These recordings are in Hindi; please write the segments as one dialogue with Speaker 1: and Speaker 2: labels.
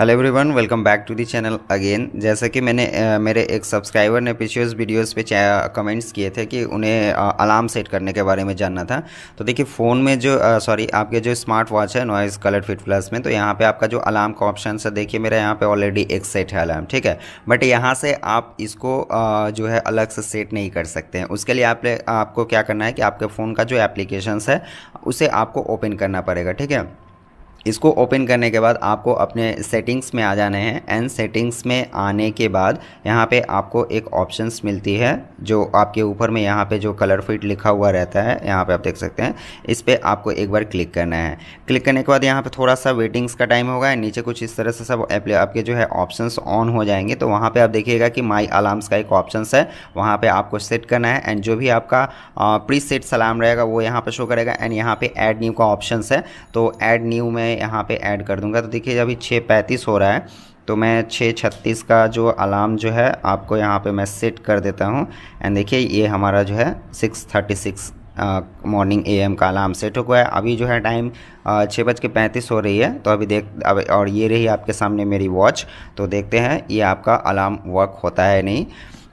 Speaker 1: hello everyone welcome back to the channel again जैसा कि मैंने आ, मेरे एक सब्सक्राइबर ने पिछले वीडियोस पे कमेंट्स किए थे कि उन्हें अलार्म सेट करने के बारे में जानना था तो देखिए फ़ोन में जो सॉरी आपके जो स्मार्ट वॉच है नॉइज़ कलर फिट प्लस में तो यहाँ पे आपका जो अलार्म का ऑप्शन है देखिए मेरा यहाँ पर ऑलरेडी एक सेट है अलार्म ठीक है बट यहाँ से आप इसको आ, जो है अलग से सेट नहीं कर सकते हैं उसके लिए आप आपको क्या करना है कि आपके फ़ोन का जो एप्लीकेशन है उसे आपको ओपन करना पड़ेगा ठीक है इसको ओपन करने के बाद आपको अपने सेटिंग्स में आ जाने हैं एंड सेटिंग्स में आने के बाद यहाँ पे आपको एक ऑप्शंस मिलती है जो आपके ऊपर में यहाँ पे जो कलर फिट लिखा हुआ रहता है यहाँ पे आप देख सकते हैं इस पर आपको एक बार क्लिक करना है क्लिक करने के बाद यहाँ पे थोड़ा सा वेटिंग्स का टाइम होगा नीचे कुछ इस तरह से सब आपके जो है ऑप्शन ऑन हो जाएंगे तो वहाँ पर आप देखिएगा कि माई अलार्म्स का एक ऑप्शन है वहाँ पर आपको सेट करना है एंड जो भी आपका प्री सेट सलाम रहेगा वो यहाँ पर शो करेगा एंड यहाँ पर एड न्यू का ऑप्शन है तो एड न्यू में यहाँ पे ऐड कर दूंगा तो देखिए अभी छः पैंतीस हो रहा है तो मैं छः छत्तीस का जो अलार्म जो है आपको यहाँ पे मैं सेट कर देता हूँ एंड देखिए ये हमारा जो है six thirty six morning A M का अलार्म सेट हो गया है अभी जो है टाइम छः बज के पैंतीस हो रही है तो अभी देख अब और ये रही आपके सामने मेरी वॉच तो देखते हैं ये आपका अलार्म वर्क होता है नहीं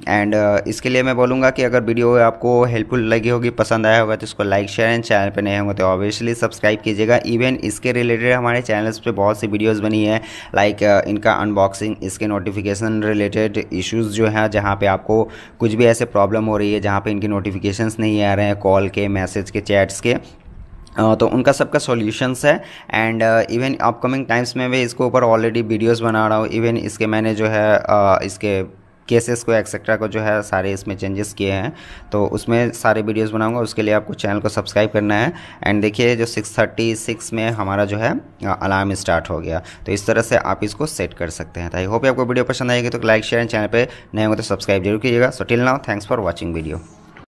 Speaker 1: एंड uh, इसके लिए मैं बोलूँगा कि अगर वीडियो आपको हेल्पफुल लगी होगी पसंद आया होगा तो इसको लाइक शेयर एंड चैनल पर नए होंगे तो ऑब्वियसली सब्सक्राइब कीजिएगा इवन इसके रिलेटेड हमारे चैनल्स पे बहुत सी वीडियोस बनी है लाइक like, uh, इनका अनबॉक्सिंग इसके नोटिफिकेशन रिलेटेड इश्यूज़ जो हैं जहाँ पर आपको कुछ भी ऐसे प्रॉब्लम हो रही है जहाँ पर इनके नोटिफिकेशन नहीं आ रहे हैं कॉल के मैसेज के चैट्स के uh, तो उनका सबका सॉल्यूशंस है एंड इवन अपकमिंग टाइम्स में भी इसके ऊपर ऑलरेडी वीडियोस बना रहा हूँ इवन इसके मैंने जो है uh, इसके केसेस को एक्सेट्रा को जो है सारे इसमें चेंजेस किए हैं तो उसमें सारे वीडियोस बनाऊंगा उसके लिए आपको चैनल को सब्सक्राइब करना है एंड देखिए जो 636 में हमारा जो है अलार्म स्टार्ट हो गया तो इस तरह से आप इसको सेट कर सकते हैं तो आई होप आपको वीडियो पसंद आएगी तो लाइक शेयर चैनल पर नए होंगे तो सब्सक्राइब जरूर कीजिएगा so till now thanks for watching video